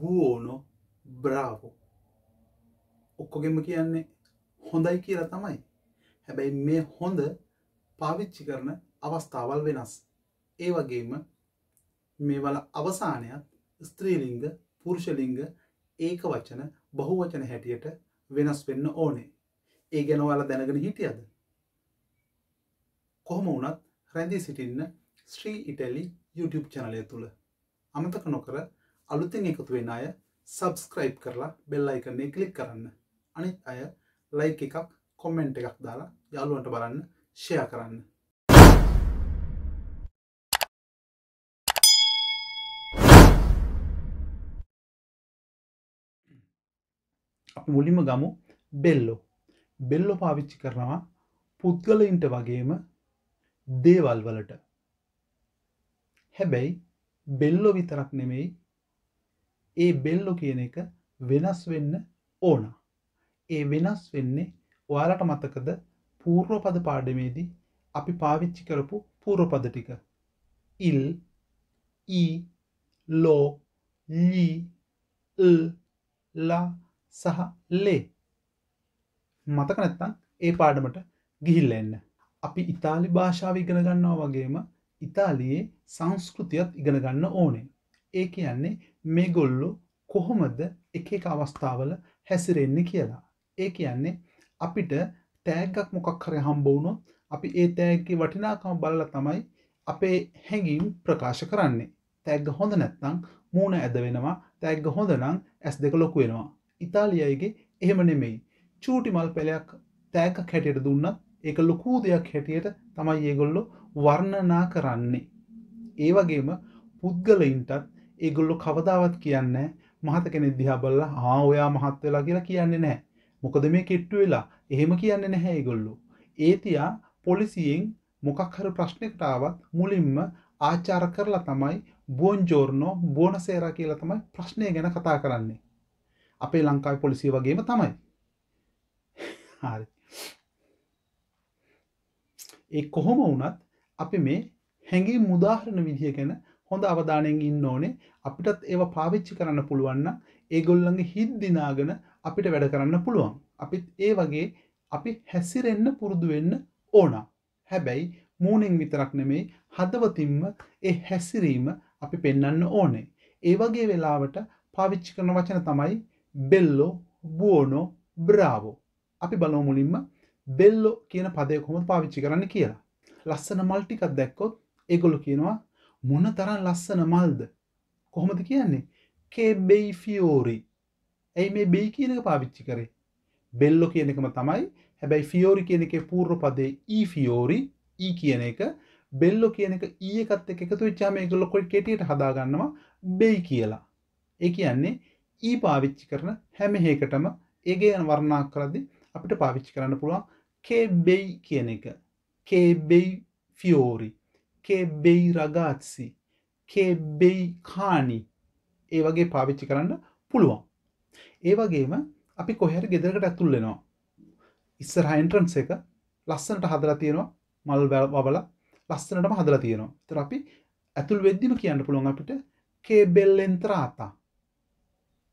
බුවෝනෝ බ්‍රාවෝ ඔක්කොගෙම කියන්නේ හොඳයි කියලා තමයි හැබැයි මේ හොඳ පාවිච්චි කරන අවස්ථාවල් වෙනස් ඒ වගේම මේවල අවසානයක් ස්ත්‍රීලිංග පුරුෂලිංග ඒක වචන බහු වචන හැටියට වෙනස් වෙන්න ඕනේ ඒ ගැන ඔයාලා දැනගෙන හිටියද කොහොම වුණත් රැඳී සිටින්න ශ්‍රී ඉටලි YouTube චැනලය තුළ අමතක නොකර අලුතින් එකතු වෙන අය සබස්ක්‍රයිබ් කරලා බෙල්ලයිකන්නේ කලික් කරන්න අනිත් අය ලයි එකක් කොමෙන්ට් එකක් දාලා යාළුවන්ට බලන්න ෂයා කරන්න මුලිම ගමු බෙල්ලෝ බෙල්ලෝ පාවිච්චි කරනවා පුද්ගලයින්ට වගේම දේවල් වලට හැබැයි බෙල්ලෝ විතරක් නෙමෙයි ඒ බෙල්ලො කියන එක වෙනස් වෙන්න ඕන ඒ වෙනස් වෙන්නේ ඔයාලට මතකද පූර්වපද පාඩමේදී අපි පාවිච්චි කරපු පූරපද ටික ඉල් ඊ ලෝ ලී ලා සහ ලේ මතක නැත්තං ඒ පාඩමට ගිහිල්ල එන්න. අපි ඉතාලි භාෂාව ඉගෙන ගන්නවා වගේම ඉතාලියේ සංස්කෘතියත් ඉගෙන ගන්න ඕනේ. ඒ කියන්නේ මේගොල්ලු කොහොමද එක එක අවස්ථාවල හැසිරෙන්නේ කියලා. ඒ කියන්නේ අපිට තෑග්ගක් මොකක් හරි හම්බවුණොත් අපි ඒ තෑග්ගේ වටිනාකම බලලා තමයි අපේ හැඟීම් ප්‍රකාශ කරන්නේ. තෑග්ග හොඳ නැත්නම් මූණ ඇද වෙනවා. තෑග්ග හොඳ නම් ඇස් දෙක ලොකු වෙනවා. ඉතාලියයිගේ එහෙම නෙමෙයි. චූටි මල් පැලයක් තෑග්ගක් හැටියට දුන්නත් ඒක ලොකු දෙයක් හැටියට තමයි ඒගොල්ලෝ වර්ණනා කරන්නේ. ඒ වගේම පුද්ගලයින්ටත් ඒගොල්ලො කවදාවත් කියන්න මහත කෙනෙ දිහා බල්ලා හා ඔයා මහත් වෙලා කියලා කියන්නේ නෑ මොකද මේ කෙට්ටු වෙලා එහෙම කියන්න නැහැ ඒගොල්ලු ඒතියා පොලිසියෙන් මොකක්හර ප්‍රශ්නෙකටාවත් මුලින්ම ආචාර කරලා තමයි බුවන්ජෝර්නෝ බෝන සේරා කියලා තමයි ප්‍රශ්නය ගැන කතා කරන්නේ අපේ ලංකායි පොලිසිය වගේම තමයි හරි ඒ කොහොම වනත් අපි මේ හැඟී මුදාහරණ විදිහ ගැන හොඳ අවධානයෙන් ඉන්න ඕනේ අපිටත් ඒව පාවිච්චි කරන්න පුළුවන්න ඒගොල්ලන්ගේ හිද්දිනාගෙන අපිට වැඩ කරන්න පුළුවන් අපිත් ඒ වගේ අපි හැසිරෙන්න පුරුදුවෙන්න ඕන හැබැයි මූනෙන් විතරක් නෙමේ හදවතින්ම ඒ හැසිරීම අපි පෙන්නන්න ඕනේ ඒවගේ වෙලාවට පාවිච්චි කරන වචන තමයි බෙල්ලෝ බුවනෝ බ්‍රාවෝ අපි බලෝ මුලින්ම බෙල්ලො කියන පදය කොම පාවිච්චි කරන්න කියලා. ලස්සන මල්ටිකක් දැක්කොත් ඒගොලු කියනවා මොන තරන් ලස්සන මල්ද කොහොමද කියන්නේ කේබෙයි ෆියෝරි ඇයි මේ බෙයි කියන එක පාවිච්චි කරේ බෙල්ලො කියන එකම තමයි හැබැයි ෆියෝරි කියන එක පූර්ව පදේ ඊ ෆියෝරි ඊ කියන එක බෙල්ලො කියන එක ඊ එකත් එක එකතු වෙච්චාම ඒක ලොකොයි කෙටියට හදාගන්නවා බෙයි කියලා ඒ කියන්නේ ඊ පාවිච්චි කරන හැම හේකටම ඒගේ යන වර්ණා කරද්දී අපිට පාවිච්චි කරන්න පුළුවන් කේබෙයි කියන එක කේබෙයි ෆියෝරි che bei ragazzi කෙබ්බෙයි කානි ඒ වගේ පාවිච්චි කරන්න පුළුවන්. ඒ වගේම අපි කොහැරි ගෙදරකට ඇතුල්ලෙනවා. ඉස්සර හයින්ට්‍රන්ස එක ලස්සනට හදලා තියෙනවා මල් බබල ලස්සනටම හදලා තියෙනවා තර අපි ඇතුල් වෙද්දිම කියන්න පුළුවන් අපිට කේබෙල්ලෙන්ත්‍රාතා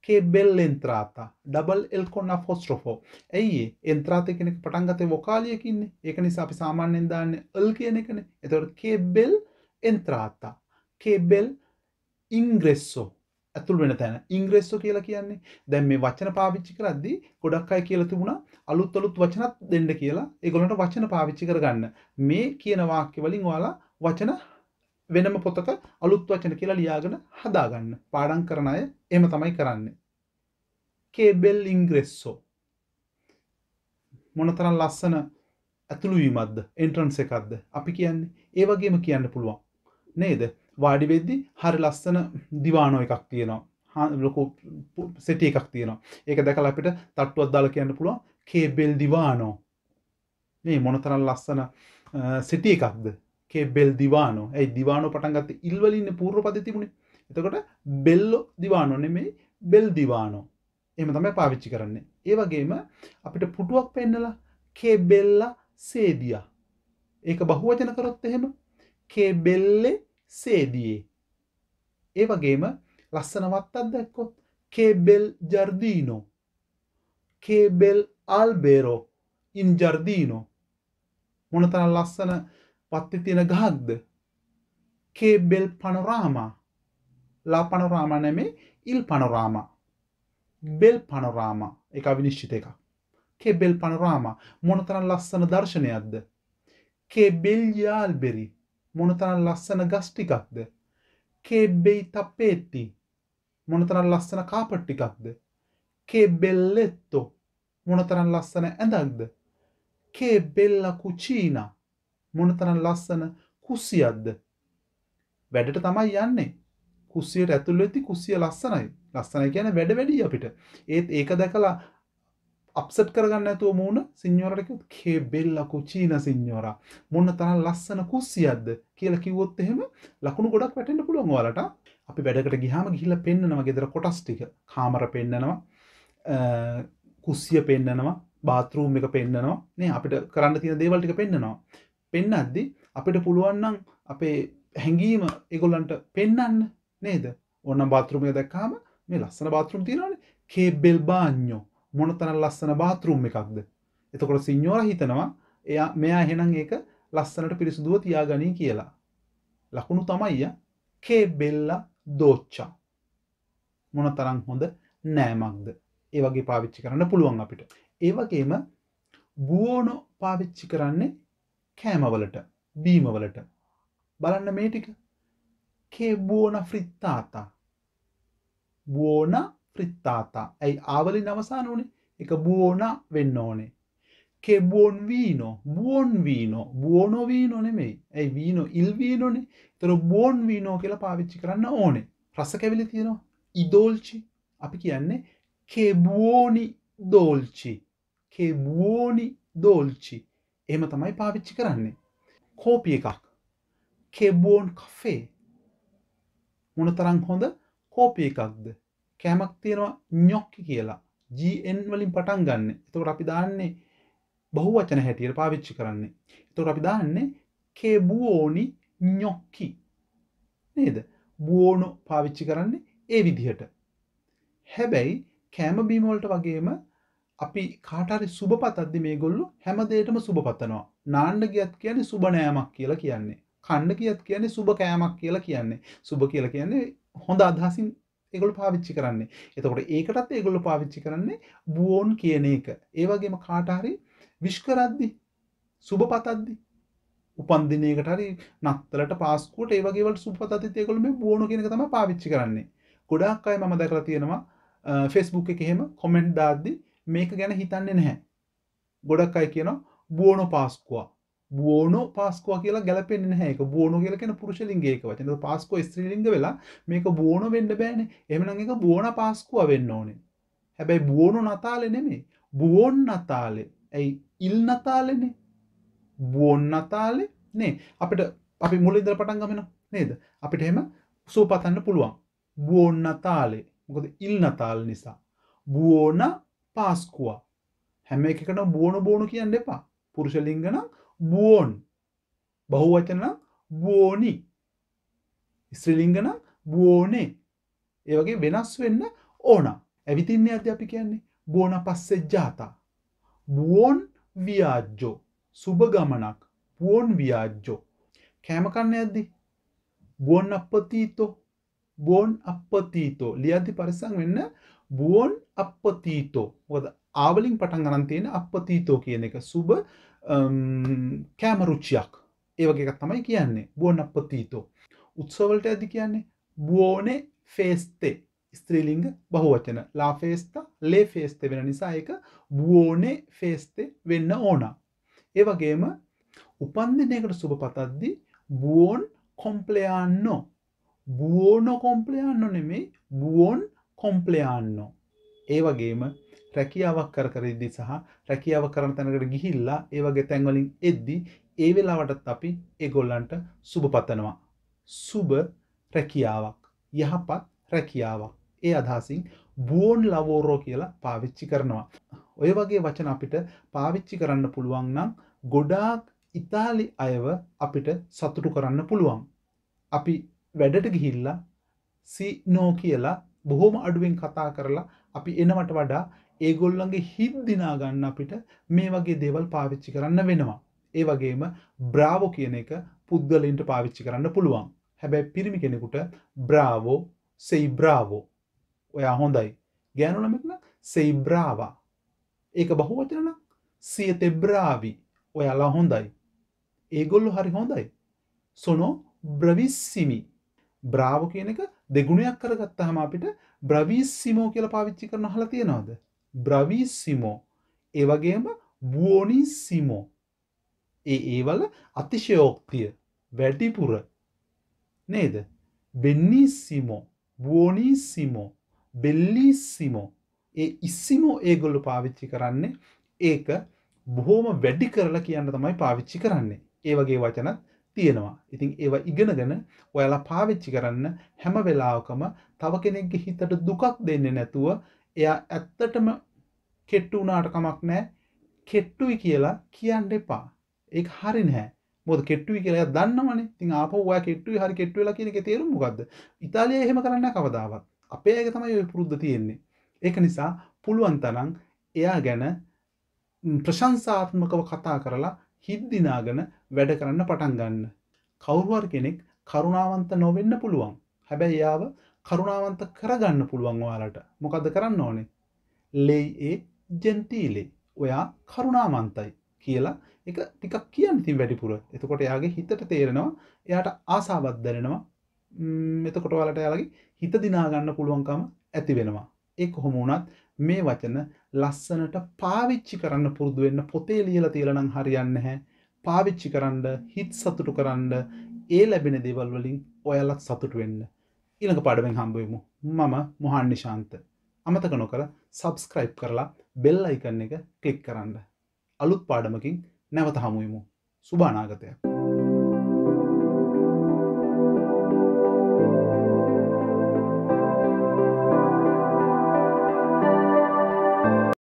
කෙබෙල්ලෙන්ත්‍රාතා ඩබල් එල්කොන්න ෆොස්ට්‍රොෆෝ ඇයි එන්ත්‍රාතය කෙනෙක් පටන්ගත වොකාලියකින්නේ ඒක නිසා අපි සාමාන්‍යෙන් දාන්න එල් කියන එකන එතවට කෙබෙල් එන්ත්‍රාතා කේබෙල් ඉංග්‍රෙස්සෝ ඇතුල් වෙන තැන ඉංග්‍රෙස්සෝ කියලා කියන්නේ දැන් මේ වචන පාවිච්චි කරද්දී ගොඩක් අය කියලා තිබුණා අලුත් අලුත් වචනත් දෙන්න කියලා ඒගොල්ලන්ට වචන පාවිච්චි කරගන්න මේ කියන වාක්‍ය වලින් ඔයාලා වචන වෙනම පොතක අලුත් වචන කියලා ලියාගෙන හදාගන්න පාඩම් කරන අය එහෙම තමයි කරන්නේ කේබෙල් ඉංග්‍රෙස්සෝ මොනතරම් ලස්සන ඇතුළුවීමක්ද එන්ට්‍රන්ස් එකක්ද අපි කියන්නේ ඒ වගේම කියන්න පුළුවන් නේද වාඩිවෙද්දි හරි ලස්සන දිවානෝ එකක් තියෙනවා ලොකු සෙට එකක් තියෙනවා ඒක දැකල අපිට තට්ටුවත් දාල කියන්න පුළුවන් කේබෙල් දිවානෝ මේ මොනතරල් ලස්සන සිටි එකක්ද කේබෙල් දිවානෝ ඇයි දිවානෝ පටන්ගත්ත ඉල්වලින්න පූර්ව පති තිබුණේ එතකොට බෙල්ලො දිවානො නෙමෙයි බෙල් දිවානෝ එම තමයි පාවිච්චි කරන්නේ ඒවගේම අපිට පුටුවක් පෙන්නලා කේබෙල්ලා සේදිය ඒක බහුවචන කරොත් එහෙම කේබෙල්ලෙ sediye. ඒ වගේම ලස්සනවත් අත්දැක්කොත් කේබෙල් ජර්දීනෝ කේබෙල් අල්බේරෝ ඉන් ජර්දීනෝ මොනතරන් ලස්සන පත්ති තියෙන ගහක්ද කේබෙල් පනොරාමා ලා පනොරාම නැමේ ඉල් පනොරාම බෙල් පනොරාම එක විනිශ්චිත එක කේබෙල් පනොරාම මොනතරන් ලස්සන දර්ශනයක්ද කේබෙල් යාල්බෙරි මොනතරන් ලස්සන ගස් ටිකක්ද කෙබ්බෙයි තප්පේත්ති මොනතරන් ලස්සන කාපට් ටිකක්ද කෙබෙල්ලෙත්තෝ මොනතරන් ලස්සන ඇඳක්ද කෙබෙල්ල කුචීන මොනතරන් ලස්සන කුසියක්ද වැඩට තමයි යන්නේ කුස්සියට ඇතුළ ඇති කුස්සිය ලස්සනයි ලස්සන කියන වැඩ වැඩි අපිට ඒත් ඒක දැකලා අප්සට් කරගන්න ඇතුව මූුණ සිංහෝරටකුත් කෙබෙල්ලකු චීන සිංහෝරා මොන්න තරන් ලස්සන කුස්සියද්ද කියල කිවොත් එහෙම ලකුණු ගොඩක් වැටෙන්න්න පුළුවන් වලට අපි වැඩකට ගිහාම ගිහිල පෙන්න්නනවා ගෙදර කොටස්ටික කාමර පෙන්න්නනවා කුස්සිය පෙන්න්නනවා බාතරූම් එක පෙන්න්නනවා නේ අපිට කරන්න තියෙන දේවල්ටික පෙන්න්නනවා පෙන්න අද්දි අපිට පුළුවන්නම් අපේ හැඟීම එගොල්ලන්ට පෙන්නන්න නේද ඔන්න බාතරුමය දැක්කාම මේ ලස්සන බාතරුම් තියෙනවාන කෙබෙල් බාඥෝ මොනතන ලස්සන බාතරුම් එකක්ද. එතකොට සිං්ඥෝර හිතනවා එයා මෙයා හෙනම් ඒක ලස්සනට පිරිසිදුව තියාගනී කියලා. ලකුණු තමයිය කේබෙල්ල දෝච්චා. මොන තරං හොඳ නෑමක්ද ඒ වගේ පාවිච්චි කරන්න පුළුවන් අපිට. ඒවගේම බුවෝනො පාවිච්චි කරන්නේ කෑමවලට බීමවලට බලන්න මේ ටික කේබෝන ෆ්‍රිත්තාතා. බුවෝනා frittata. Ei avali navasanuni එක buona වෙන්න ඕනේ. Che buon vino, buon vino, buono vino නෙමෙයි. ඒ vino il vino නේ. ඒතර buon vino කියලා පාවිච්චි කරන්න ඕනේ. රස කැවිලි තියෙනවා. I dolci අපි කියන්නේ che buoni dolci. Che buoni dolci. එහෙම තමයි පාවිච්චි කරන්නේ. කෝපි එකක්. Che buon caffè. මොනතරම් හොඳ කෝපි එකක්ද? කෑමක් තියෙනවා ඥොක්කි කියලා ජන් වලින් පටන් ගන්න එතකට අපි දාන්නේ බහු වචන හැටියට පාවිච්චි කරන්නේ එතකට අපි දාන්නේ කේබුවෝනි ඥොක්කි නේද බුවෝනු පාවිච්චි කරන්නේ ඒ විදිහට හැබැයි කෑම බීමෝල්ට වගේම අපි කාටරි සුබ පතද්දි මේ ගොල්ලු හැමදේටම සුබ පතනවා නාන්න ගියත් කියන්නේ සුබ නෑමක් කියලා කියන්නේ කන්න කියත් කියන්නේ සුබ කෑමක් කියලා කියන්නේ සුබ කියලා කියන්නේ හොඳ අදහසින් ඒගොල්ලෝ පාවිච්චි කරන්නේ. එතකොට ඒකටත් ඒගොල්ලෝ පාවිච්චි කරන්නේ බුවොන් කියන එක. ඒ වගේම කාට හරි විශ් කරද්දි සුබ පතද්දි උපන් දිනයකට හරි නත්තලට පාස්කුවට ඒ වගේ වලට සුබ පතද්දිත් ඒගොල්ලෝ මේ බුවොන කියන එක තමයි පාවිච්චි කරන්නේ. ගොඩාක් අය මම දැකලා තියෙනවා ෆෙස්බුක් එක එහෙම කොමෙන්ට් දාද්දි මේක ගැන හිතන්නේ නැහැ. ගොඩක් අය කියනවා බුවොන පාස්කුවා බෝනෝ පස්කෝ කියලා ගැලපෙන් හැක බෝනු කියල කෙන පුරුෂලින්ගේක වචන පස්කෝ ස්ත්‍රීලිංග වෙලා මේක බෝන වෙන්න බෑන එමන එක බෝන පස්කුව වෙන්න ඕනේ හැබැයි බෝනු නතාලෙ නෙමේ බුවොන් නතාලෙ ඇයි ඉල් නතාලෙනේ බුවොන් නතාලෙ නේ අපිට අපි මුල ඉදර පටන් ගමෙන නේද අපිට එහෙම සූපතන්න පුළුවන් බුවොන් නතාලේ මොකද ඉල් නතාල් නිසා බුවෝන පාස්කුවා හැම එකකට බෝන බෝනු කියන්න එපා පුරුෂලිංගනම් බුවෝන් බහුවචනම් බෝනි ස්ත්‍රලිංගන බුවෝනේ ඒවගේ වෙනස් වෙන්න ඕන ඇවිතින්නේ අද අපි කියන්නේ බෝන පස්සෙ ජාතා බුවෝන් ව්‍යාජ්ජෝ සුභ ගමනක් පුවෝන් ව්‍යාජ්ජෝ කෑමකන්න ඇද්දි බුවන් අපපතීතෝ බෝන් අපපතීතෝ ලියද්දි පරිසං වෙන්න බුවන් අපපතීතෝ ද ආවලින් පටන් ගනන්තියෙන අපපතීතෝ කියන එක සුභ කෑමරුච්චයක් ehm, ඒවගේ එකක් තමයි කියන්නේ බුවන අපපතීතෝ උත්සවලට ඇති කියන්නේ බුවෝනේ ෆේස්තේ ස්ත්‍රීලිංග බහෝවචන ලා ෆේස්ත ලේ ෆේස්ත වෙන නිසා එක බුවෝනේ ෆේස්තේ වෙන්න ඕන ඒවගේම උපන්දිනයකට සුභ පතද්දි බුවෝන් කොම්පලයාන්නෝ බුවෝනො කොම්පලයාන්නො නෙමේ බුවෝන් කොම්පලයාන්නෝ ඒ වගේම රැකියාවක් කර කර ඉද්දි සහ රැකියාව කරන තැනකට ගිහිල්ලා ඒ වගේ තැන්වලින් එද්දි ඒ වෙලාවටත් අපි ඒගොල්ලන්ට සුබ පතනවා සුබ රැකියාවක් යහපත් රැකියාවක් ඒ අදහසින් බුවන් ලවෝරෝ කියලා පාවිච්චි කරනවා ඔය වගේ වචන අපිට පාවිච්චි කරන්න පුළුවන් නම් ගොඩාක් ඉතාලි අයව අපිට සතුටු කරන්න පුළුවන් අපි වැඩට ගිහිල්ලා සි නෝ කියලා බොහෝම අඩුවෙන් කතා කරලා අපි එනවට වඩා ඒගොල්ලන්ගේ හිත් දිනා ගන්න අපිට මේ වගේ දේවල් පාවිච්චි කරන්න වෙනවා. ඒ වගේම බ්‍රාවෝ කියන එක පුද්ගලින්ට පාවිච්චි කරන්න පුළුවන්. හැබැයි පිරිමි කෙනෙකුට බ්‍රාවෝ සෙයි බ්‍රාවෝ ඔයා හොඳයි. ගෑනුලමෙක්න සෙයි බ්‍රාවා. ඒක බහුවචනන සියතෙ බ්‍රාවි ඔයාලා හොඳයි. ඒගොල්ලු හරි හොඳයි. සොනෝ බ්‍රවිස්සිමි බ්‍රාව කියන එක දෙගුණයක් කරගත්තහම අපිට බ්‍රවිස්සිමෝ කියල පාවිච්චි කරන හල තියෙනවාද බ්‍රවීසිමෝ ඒවගේම වෝනිසිමෝ ඒ ඒවල අතිශයෝක්තිය වැටිපුර නේද බෙන්නිසිමෝ වෝනිසිමෝ බෙල්ලිසිමෝ ඒ ඉස්සිමෝ ඒගොල්ලු පාවිච්චි කරන්නේ ඒක බොහෝම වැඩි කරලා කියන්න තමයි පාවිච්චි කරන්නේ ඒ වගේ වචනත් තියෙනවා ඉතින් ඒව ඉගෙනගෙන ඔයාලා පාවිච්චි කරන්න හැම වෙලාවකම තව කෙනෙක්ගේ හිතට දුකක් දෙන්නේ නැතුව එයා ඇත්තටම කෙට්ටු වුණාට කමක් නෑ කෙට්ටුයි කියලා කියන්න එපා ඒ හරි නෑ මොද කෙට්ටුයි කියලා දන්නවනේ ඉතින් ආපහු ඔයා කෙට්ටුයි හරි කෙට්ටු වෙලා කියන එකේ තේරුම මොකද්ද ඉතාලිය එහෙම කරන්න කවදාවත් අපේ අයක තමයි ওই පුරුද්ද තියෙන්නේ ඒක නිසා පුළුවන් තරම් එයා ගැන ප්‍රශංසාත්මකව කතා කරලා හිද්දිනාගෙන වැඩ කරන්න පටන් ගන්න කවුරුහරි කෙනෙක් කරුණාවන්ත නොවෙන්න පුළුවන් හැබැයි යාව කරුණාවන්ත කරගන්න පුළුවන් ඔයාලට මොකද කරන්න ඕනේ ලෙයි ඒ ජැන්තීලේ ඔයා කරුණාමන්තයි කියලා එක ටිකක් කියන්න තින් වැඩිපුර එතකොට යාගේ හිතට තේරෙනවා එයාට ආසාවත් දැනෙනවා එතකොට ඔයාලට යාලගේ හිත දිනාගන්න පුළුවන්කම ඇති වෙනවා ඒ කොහොම වුණත් මේ වචන ලස්සනට පාවිච්චි කරන්න පුරුදු වෙන්න පොතේ ලියලා තියලා නම් හරියන්නේ නැහැ පාවිච්චි කරන්න හිත සතුටු කරන්න ඒ ලැබෙන දේවල් වලින් ඔයාලත් සතුටු වෙන්න ඊළඟ පාඩුවෙන් හම්බුවමු මම මොහන් නිශාන්ත අමතක නොකර සබස්ක්‍රයිප් කරලා බෙල් අයිකන්න එක කලික් කරන්න අලුත් පාඩමකින් නැවත හමුුවමු සුභානාගතයක්